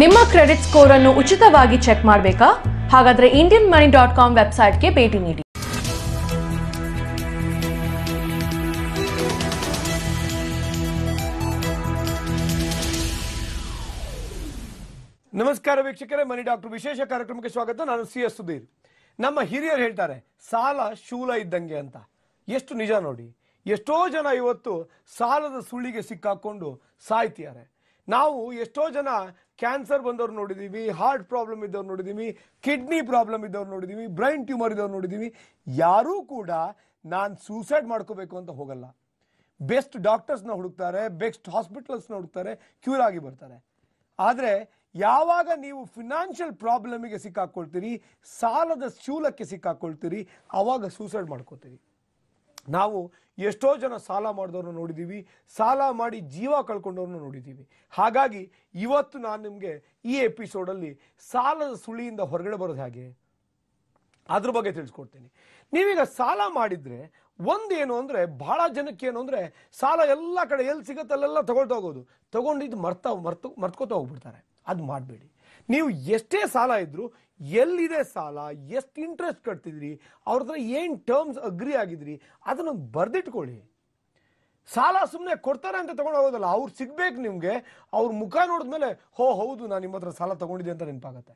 ನಿಮ್ಮ credit score ಅನ್ನು ಉಚಿತವಾಗಿ ಚೆಕ್ ಮಾಡಬೇಕಾ ಹಾಗಾದ್ರೆ ಇಂಡಿಯನ್ ಮನಿ ಡಾಟ್ ಕಾಮ್ ವೆಬ್ಸೈಟ್ಗೆ ಭೇಟಿ ನೀಡಿ ನಮಸ್ಕಾರ ವೀಕ್ಷಕರೇ ಮನಿ ಡಾಕ್ಟರ್ ವಿಶೇಷ ಕಾರ್ಯಕ್ರಮಕ್ಕೆ ಸ್ವಾಗತ ನಾನು ಸಿ ಎಸ್ ಸುಧೀರ್ ನಮ್ಮ ಹಿರಿಯರು ಹೇಳ್ತಾರೆ ಸಾಲ ಶೂಲ ಇದ್ದಂಗೆ ಅಂತ ಎಷ್ಟು ನಿಜ ನೋಡಿ ಎಷ್ಟೋ ಜನ ಇವತ್ತು ಸಾಲದ ಸುಳಿಗೆ ಸಿಕ್ಕಾಕೊಂಡು ಸಾಯ್ತಿದ್ದಾರೆ ನಾವು ಎಷ್ಟೋ ಜನ ಕ್ಯಾನ್ಸರ್ ಬಂದವ್ರು ನೋಡಿದೀವಿ ಹಾರ್ಟ್ ಪ್ರಾಬ್ಲಮ್ ಇದ್ದವ್ರು ನೋಡಿದೀವಿ ಕಿಡ್ನಿ ಪ್ರಾಬ್ಲಮ್ ಇದ್ದವ್ರು ನೋಡಿದೀವಿ ಬ್ರೈನ್ ಟ್ಯೂಮರ್ ಇದ್ದವ್ರು ನೋಡಿದೀವಿ ಯಾರೂ ಕೂಡ ನಾನು ಸೂಸೈಡ್ ಮಾಡ್ಕೋಬೇಕು ಅಂತ ಹೋಗಲ್ಲ ಬೆಸ್ಟ್ ಡಾಕ್ಟರ್ಸ್ನ ಹುಡುಕ್ತಾರೆ ಬೆಸ್ಟ್ ಹಾಸ್ಪಿಟಲ್ಸ್ನ ಹುಡುಕ್ತಾರೆ ಕ್ಯೂರ್ ಆಗಿ ಬರ್ತಾರೆ ಆದರೆ ಯಾವಾಗ ನೀವು ಫಿನಾನ್ಷಿಯಲ್ ಪ್ರಾಬ್ಲಮಿಗೆ ಸಿಕ್ಕಾಕ್ಕೊಳ್ತೀರಿ ಸಾಲದ ಶೂಲಕ್ಕೆ ಸಿಕ್ಕಾಕ್ಕೊಳ್ತೀರಿ ಅವಾಗ ಸೂಸೈಡ್ ಮಾಡ್ಕೋತೀರಿ ನಾವು ಎಷ್ಟೋ ಜನ ಸಾಲ ಮಾಡಿದವ್ರನ್ನ ನೋಡಿದ್ದೀವಿ ಸಾಲ ಮಾಡಿ ಜೀವ ಕಳ್ಕೊಂಡವ್ರನ್ನ ನೋಡಿದ್ದೀವಿ ಹಾಗಾಗಿ ಇವತ್ತು ನಾನು ನಿಮಗೆ ಈ ಎಪಿಸೋಡಲ್ಲಿ ಸಾಲದ ಸುಳಿಯಿಂದ ಹೊರಗಡೆ ಬರೋದು ಹೇಗೆ ಅದ್ರ ಬಗ್ಗೆ ತಿಳಿಸ್ಕೊಡ್ತೀನಿ ನೀವೀಗ ಸಾಲ ಮಾಡಿದರೆ ಒಂದೇನು ಅಂದರೆ ಭಾಳ ಜನಕ್ಕೆ ಏನು ಅಂದರೆ ಸಾಲ ಎಲ್ಲ ಕಡೆ ಎಲ್ಲಿ ಸಿಗುತ್ತೆ ಅಲ್ಲೆಲ್ಲ ತಗೊಳ್ತಾ ಹೋಗೋದು ತೊಗೊಂಡಿದ್ದು ಮರ್ತಾ ಮರ್ತು ಮರ್ತ್ಕೋತಾ ಹೋಗ್ಬಿಡ್ತಾರೆ ಅದು ಮಾಡಬೇಡಿ ನೀವು ಎಷ್ಟೇ ಸಾಲ ಇದ್ರು ಎಲ್ಲಿದೆ ಸಾಲ ಎಷ್ಟು ಇಂಟ್ರೆಸ್ಟ್ ಕಟ್ತಿದ್ರಿ ಅವ್ರ ಹತ್ರ ಏನು ಟರ್ಮ್ಸ್ ಅಗ್ರಿ ಆಗಿದ್ರಿ ಅದನ್ನು ಬರ್ದಿಟ್ಕೊಳ್ಳಿ ಸಾಲ ಸುಮ್ಮನೆ ಕೊಡ್ತಾರೆ ಅಂತ ತಗೊಂಡು ಹೋಗೋದಲ್ಲ ಅವ್ರು ಸಿಗ್ಬೇಕು ನಿಮಗೆ ಅವ್ರ ಮುಖ ನೋಡಿದ್ಮೇಲೆ ಹೋ ಹೌದು ನಾನು ನಿಮ್ಮ ಹತ್ರ ಸಾಲ ತಗೊಂಡಿದ್ದೆ ಅಂತ ನೆನಪಾಗತ್ತೆ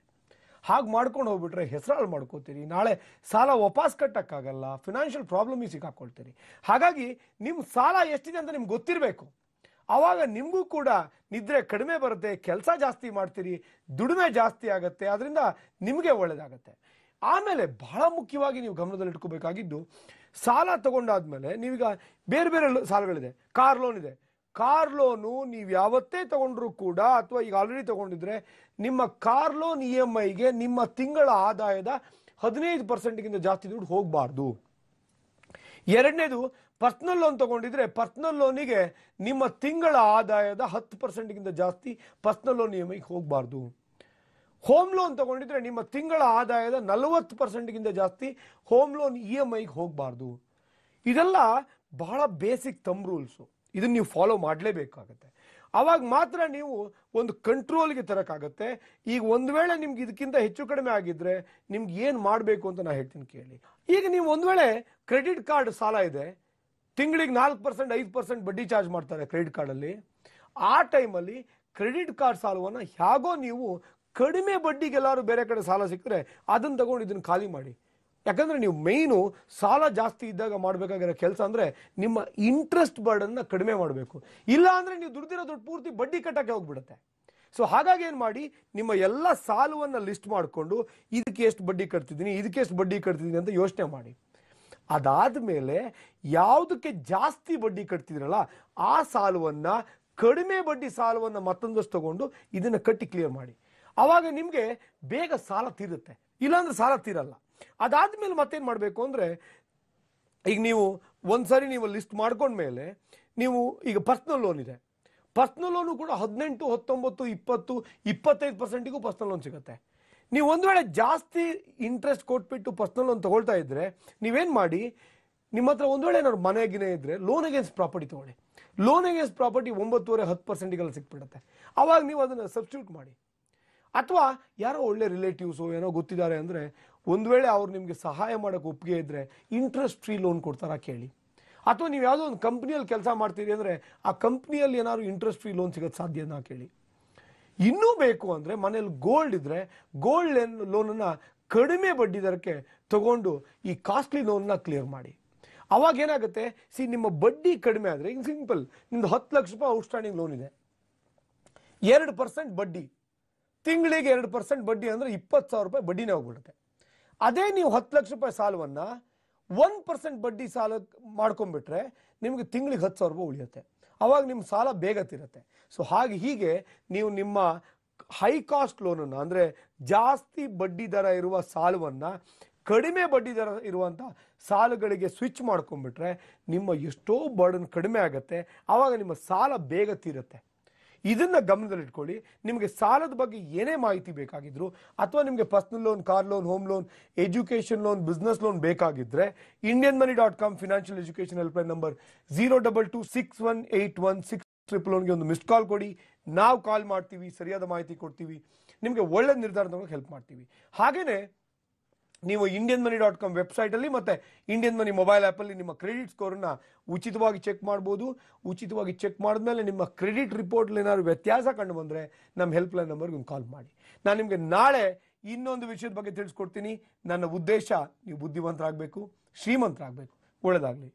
ಹಾಗೆ ಮಾಡ್ಕೊಂಡು ಹೋಗ್ಬಿಟ್ರೆ ಹೆಸರಾಳು ಮಾಡ್ಕೋತೀರಿ ನಾಳೆ ಸಾಲ ವಾಪಸ್ ಕಟ್ಟಕ್ಕಾಗಲ್ಲ ಫಿನಾನ್ಷಿಯಲ್ ಪ್ರಾಬ್ಲಮ್ ಸಿಕ್ಕಾಕೊಳ್ತೀರಿ ಹಾಗಾಗಿ ನಿಮ್ಮ ಸಾಲ ಎಷ್ಟಿದೆ ಅಂತ ನಿಮ್ಗೆ ಗೊತ್ತಿರಬೇಕು ಆವಾಗ ನಿಮಗೂ ಕೂಡ ನಿದ್ರೆ ಕಡಿಮೆ ಬರುತ್ತೆ ಕೆಲಸ ಜಾಸ್ತಿ ಮಾಡ್ತೀರಿ ದುಡಿಮೆ ಜಾಸ್ತಿ ಆಗುತ್ತೆ ಅದರಿಂದ ನಿಮಗೆ ಒಳ್ಳೆಯದಾಗತ್ತೆ ಆಮೇಲೆ ಬಹಳ ಮುಖ್ಯವಾಗಿ ನೀವು ಗಮನದಲ್ಲಿಟ್ಕೋಬೇಕಾಗಿದ್ದು ಸಾಲ ತಗೊಂಡಾದ್ಮೇಲೆ ನೀವೀಗ ಬೇರೆ ಬೇರೆ ಸಾಲಗಳಿದೆ ಕಾರ್ ಲೋನ್ ಇದೆ ಕಾರ್ ಲೋನು ನೀವು ಯಾವತ್ತೇ ತಗೊಂಡ್ರೂ ಕೂಡ ಅಥವಾ ಈಗ ಆಲ್ರೆಡಿ ತಗೊಂಡಿದ್ರೆ ನಿಮ್ಮ ಕಾರ್ ಲೋನ್ ಇ ಎಮ್ ಐಗೆ ನಿಮ್ಮ ತಿಂಗಳ ಆದಾಯದ ಹದಿನೈದು ಪರ್ಸೆಂಟ್ಗಿಂತ ಜಾಸ್ತಿ ದುಡ್ಡು ಹೋಗಬಾರ್ದು ಎರಡನೇದು ಪರ್ಸ್ನಲ್ ಲೋನ್ ತಗೊಂಡಿದ್ರೆ ಪರ್ಸ್ನಲ್ ಲೋನಿಗೆ ನಿಮ್ಮ ತಿಂಗಳ ಆದಾಯದ ಹತ್ತು ಪರ್ಸೆಂಟ್ಗಿಂತ ಜಾಸ್ತಿ ಪರ್ಸ್ನಲ್ ಲೋನ್ ಇ ಎಮ್ ಐಗೆ ಹೋಗಬಾರ್ದು ಹೋಮ್ ಲೋನ್ ತಗೊಂಡಿದ್ರೆ ನಿಮ್ಮ ತಿಂಗಳ ಆದಾಯದ ನಲವತ್ತು ಪರ್ಸೆಂಟ್ಗಿಂತ ಜಾಸ್ತಿ home loan E e M ಐಗೆ ಹೋಗಬಾರ್ದು ಇದೆಲ್ಲ ಬಹಳ ಬೇಸಿಕ್ ತಮ್ ರೂಲ್ಸು ಇದನ್ನು ನೀವು ಫಾಲೋ ಮಾಡಲೇಬೇಕಾಗತ್ತೆ ಅವಾಗ ಮಾತ್ರ ನೀವು ಒಂದು ಕಂಟ್ರೋಲ್ಗೆ ತರೋಕ್ಕಾಗತ್ತೆ ಈಗ ಒಂದು ವೇಳೆ ನಿಮ್ಗೆ ಇದಕ್ಕಿಂತ ಹೆಚ್ಚು ಕಡಿಮೆ ಆಗಿದ್ರೆ ನಿಮ್ಗೆ ಏನು ಮಾಡಬೇಕು ಅಂತ ನಾನು ಹೇಳ್ತೀನಿ ಕೇಳಿ ಈಗ ನೀವು ಒಂದು ವೇಳೆ ಕ್ರೆಡಿಟ್ ಕಾರ್ಡ್ ಸಾಲ ಇದೆ ತಿಂಗಳಿಗೆ ನಾಲ್ಕು ಪರ್ಸೆಂಟ್ ಐದು ಪರ್ಸೆಂಟ್ ಬಡ್ಡಿ ಚಾರ್ಜ್ ಮಾಡ್ತಾರೆ ಕ್ರೆಡಿಟ್ ಕಾರ್ಡಲ್ಲಿ ಆ ಟೈಮಲ್ಲಿ ಕ್ರೆಡಿಟ್ ಕಾರ್ಡ್ ಸಾಲವನ್ನು ಹೇಗೋ ನೀವು ಕಡಿಮೆ ಬಡ್ಡಿಗೆ ಎಲ್ಲರೂ ಬೇರೆ ಕಡೆ ಸಾಲ ಸಿಕ್ಕರೆ ಅದನ್ನು ತಗೊಂಡು ಇದನ್ನು ಖಾಲಿ ಮಾಡಿ ಯಾಕಂದರೆ ನೀವು ಮೇಯ್ನು ಸಾಲ ಜಾಸ್ತಿ ಇದ್ದಾಗ ಮಾಡಬೇಕಾಗಿರೋ ಕೆಲಸ ಅಂದರೆ ನಿಮ್ಮ ಇಂಟ್ರೆಸ್ಟ್ ಬರ್ಡನ್ನ ಕಡಿಮೆ ಮಾಡಬೇಕು ಇಲ್ಲ ಅಂದರೆ ನೀವು ದುಡ್ದಿರೋ ದುಡ್ಡು ಪೂರ್ತಿ ಬಡ್ಡಿ ಕಟ್ಟಕ್ಕೆ ಹೋಗ್ಬಿಡುತ್ತೆ ಸೊ ಹಾಗಾಗಿ ಏನು ಮಾಡಿ ನಿಮ್ಮ ಎಲ್ಲ ಸಾಲವನ್ನು ಲಿಸ್ಟ್ ಮಾಡಿಕೊಂಡು ಇದಕ್ಕೆ ಎಷ್ಟು ಬಡ್ಡಿ ಕಟ್ತಿದ್ದೀನಿ ಇದಕ್ಕೆ ಎಷ್ಟು ಬಡ್ಡಿ ಕಟ್ತಿದ್ದೀನಿ ಅಂತ ಯೋಚನೆ ಮಾಡಿ ಅದಾದ ಮೇಲೆ ಯಾವುದಕ್ಕೆ ಜಾಸ್ತಿ ಬಡ್ಡಿ ಕಟ್ತಿದ್ರಲ್ಲ ಆ ಸಾಲವನ್ನು ಕಡಿಮೆ ಬಡ್ಡಿ ಸಾಲವನ್ನು ಮತ್ತೊಂದಷ್ಟು ತಗೊಂಡು ಇದನ್ನು ಕಟ್ಟಿ ಕ್ಲಿಯರ್ ಮಾಡಿ ಆವಾಗ ನಿಮಗೆ ಬೇಗ ಸಾಲ ತೀರುತ್ತೆ ಇಲ್ಲಾಂದ್ರೆ ಸಾಲ ತೀರಲ್ಲ ಮೇಲೆ ಮತ್ತೇನು ಮಾಡಬೇಕು ಅಂದರೆ ಈಗ ನೀವು ಒಂದು ಸಾರಿ ನೀವು ಲಿಸ್ಟ್ ಮೇಲೆ ನೀವು ಈಗ ಪರ್ಸ್ನಲ್ ಲೋನ್ ಇದೆ ಪರ್ಸ್ನಲ್ ಲೋನು ಕೂಡ ಹದಿನೆಂಟು ಹತ್ತೊಂಬತ್ತು ಇಪ್ಪತ್ತು ಇಪ್ಪತ್ತೈದು ಪರ್ಸೆಂಟಿಗೂ ಪರ್ಸ್ನಲ್ ಲೋನ್ ಸಿಗುತ್ತೆ ನೀವು ಒಂದು ವೇಳೆ ಜಾಸ್ತಿ ಇಂಟ್ರೆಸ್ಟ್ ಕೊಟ್ಬಿಟ್ಟು ಪರ್ಸ್ನಲ್ ಲೋನ್ ತಗೊಳ್ತಾ ಇದ್ರೆ ನೀವೇನು ಮಾಡಿ ನಿಮ್ಮ ಹತ್ರ ಒಂದು ವೇಳೆ ಏನಾದ್ರು ಮನೆಗಿನೇ ಇದ್ದರೆ ಲೋನ್ ಅಗೇನ್ಸ್ಟ್ ಪ್ರಾಪರ್ಟಿ ತಗೊಳ್ಳಿ ಲೋನ್ ಅಗೇನ್ಸ್ಟ್ ಪ್ರಾಪರ್ಟಿ ಒಂಬತ್ತುವರೆ ಹತ್ತು ಪರ್ಸೆಂಟಿಗೆಲ್ಲ ಸಿಕ್ಬಿಡುತ್ತೆ ಆವಾಗ ನೀವು ಅದನ್ನು ಸಬ್ಸ್ಟಿಟ್ಯೂಟ್ ಮಾಡಿ ಅಥವಾ ಯಾರೋ ಒಳ್ಳೆ ರಿಲೇಟಿವ್ಸು ಏನೋ ಗೊತ್ತಿದ್ದಾರೆ ಅಂದರೆ ಒಂದು ವೇಳೆ ಅವ್ರು ನಿಮಗೆ ಸಹಾಯ ಮಾಡೋಕ್ಕೆ ಒಪ್ಪಿಗೆ ಇದ್ದರೆ ಇಂಟ್ರೆಸ್ಟ್ ಫ್ರೀ ಲೋನ್ ಕೊಡ್ತಾರಾ ಕೇಳಿ ಅಥವಾ ನೀವು ಯಾವುದೋ ಒಂದು ಕಂಪ್ನಿಯಲ್ಲಿ ಕೆಲಸ ಮಾಡ್ತೀರಿ ಅಂದರೆ ಆ ಕಂಪ್ನಿಯಲ್ಲಿ ಏನಾದ್ರು ಇಂಟ್ರೆಸ್ಟ್ ಫ್ರೀ ಲೋನ್ ಸಿಗೋದು ಸಾಧ್ಯನಾ ಕೇಳಿ ಇನ್ನೂ ಬೇಕು ಅಂದರೆ ಮನೇಲಿ ಗೋಲ್ಡ್ ಇದ್ದರೆ ಗೋಲ್ಡ್ ಲೋನನ್ನು ಕಡಿಮೆ ಬಡ್ಡಿ ದರಕ್ಕೆ ತಗೊಂಡು ಈ ಕಾಸ್ಟ್ಲಿ ಲೋನನ್ನ ಕ್ಲಿಯರ್ ಮಾಡಿ ಅವಾಗ ಏನಾಗುತ್ತೆ ಸಿ ನಿಮ್ಮ ಬಡ್ಡಿ ಕಡಿಮೆ ಆದರೆ ಈಗ ಸಿಂಪಲ್ ನಿಮ್ದು ಹತ್ತು ಲಕ್ಷ ರೂಪಾಯಿ ಔಟ್ಸ್ಟ್ಯಾಂಡಿಂಗ್ ಲೋನ್ ಇದೆ ಎರಡು ಪರ್ಸೆಂಟ್ ಬಡ್ಡಿ ತಿಂಗಳಿಗೆ ಎರಡು ಪರ್ಸೆಂಟ್ ಬಡ್ಡಿ ಅಂದರೆ ಇಪ್ಪತ್ತು ಸಾವಿರ ರೂಪಾಯಿ ಬಡ್ಡಿನೇ ಹೋಗ್ಬಿಡುತ್ತೆ ಅದೇ ನೀವು ಹತ್ತು ಲಕ್ಷ ರೂಪಾಯಿ ಸಾಲವನ್ನು ಒಂದು ಪರ್ಸೆಂಟ್ ಬಡ್ಡಿ ಸಾಲ ಮಾಡ್ಕೊಂಡ್ಬಿಟ್ರೆ ನಿಮಗೆ ತಿಂಗಳಿಗೆ ಹತ್ತು ಸಾವಿರ ರೂಪಾಯಿ ಉಳಿಯುತ್ತೆ ಅವಾಗ ನಿಮ್ಮ ಸಾಲ ಬೇಗ ತಿರುತ್ತೆ ಸೊ ಹಾಗೆ ಹೀಗೆ ನೀವು ನಿಮ್ಮ ಹೈ ಕಾಸ್ಟ್ ಲೋನನ್ನು ಅಂದರೆ ಜಾಸ್ತಿ ಬಡ್ಡಿ ದರ ಇರುವ ಸಾಲವನ್ನು ಕಡಿಮೆ ಬಡ್ಡಿ ದರ ಇರುವಂಥ ಸಾಲಗಳಿಗೆ ಸ್ವಿಚ್ ಮಾಡ್ಕೊಂಡ್ಬಿಟ್ರೆ ನಿಮ್ಮ ಎಷ್ಟೋ ಬರ್ಡನ್ ಕಡಿಮೆ ಆಗುತ್ತೆ ಆವಾಗ ನಿಮ್ಮ ಸಾಲ ಬೇಗ ತೀರುತ್ತೆ ಇದನ್ನು ಗಮನದಲ್ಲಿಟ್ಕೊಳ್ಳಿ ನಿಮಗೆ ಸಾಲದ ಬಗ್ಗೆ ಏನೇ ಮಾಹಿತಿ ಬೇಕಾಗಿದ್ರು ಅಥವಾ ನಿಮಗೆ personal loan car loan home loan education loan business loan ಬೇಕಾಗಿದ್ದರೆ Indian money dot com financial education helpline number zero double two six one eight one six triple ಲೋನ್ಗೆ ಒಂದು ಮಿಸ್ಡ್ ಕಾಲ್ ಕೊಡಿ ನಾವು ಕಾಲ್ ಮಾಡ್ತೀವಿ ಸರಿಯಾದ ಮಾಹಿತಿ ಕೊಡ್ತೀವಿ ನಿಮಗೆ ಒಳ್ಳೆ ನಿರ್ಧಾರ ಹೆಲ್ಪ್ ಮಾಡ್ತೀವಿ ಹಾಗೇನೆ ನೀವು ಇಂಡಿಯನ್ ಮನಿ ಡಾಟ್ ಕಾಮ್ ವೆಬ್ಸೈಟಲ್ಲಿ ಮತ್ತು ಇಂಡಿಯನ್ ಮನಿ ಮೊಬೈಲ್ ಆ್ಯಪಲ್ಲಿ ನಿಮ್ಮ ಕ್ರೆಡಿಟ್ ಸ್ಕೋರನ್ನ ಉಚಿತವಾಗಿ ಚೆಕ್ ಮಾಡ್ಬೋದು ಉಚಿತವಾಗಿ ಚೆಕ್ ಮಾಡಿದ್ಮೇಲೆ ನಿಮ್ಮ ಕ್ರೆಡಿಟ್ ರಿಪೋರ್ಟ್ಲಿ ಏನಾದರೂ ವ್ಯತ್ಯಾಸ ಕಂಡು ಬಂದರೆ ನಮ್ಮ ಹೆಲ್ಪ್ಲೈನ್ ನಂಬರ್ಗೆ ಒಂದು ಕಾಲ್ ಮಾಡಿ ನಾನು ನಿಮಗೆ ನಾಳೆ ಇನ್ನೊಂದು ವಿಷಯದ ಬಗ್ಗೆ ತಿಳಿಸ್ಕೊಡ್ತೀನಿ ನನ್ನ ಉದ್ದೇಶ ನೀವು ಬುದ್ಧಿವಂತರಾಗಬೇಕು ಶ್ರೀಮಂತರಾಗಬೇಕು ಒಳ್ಳೇದಾಗಲಿ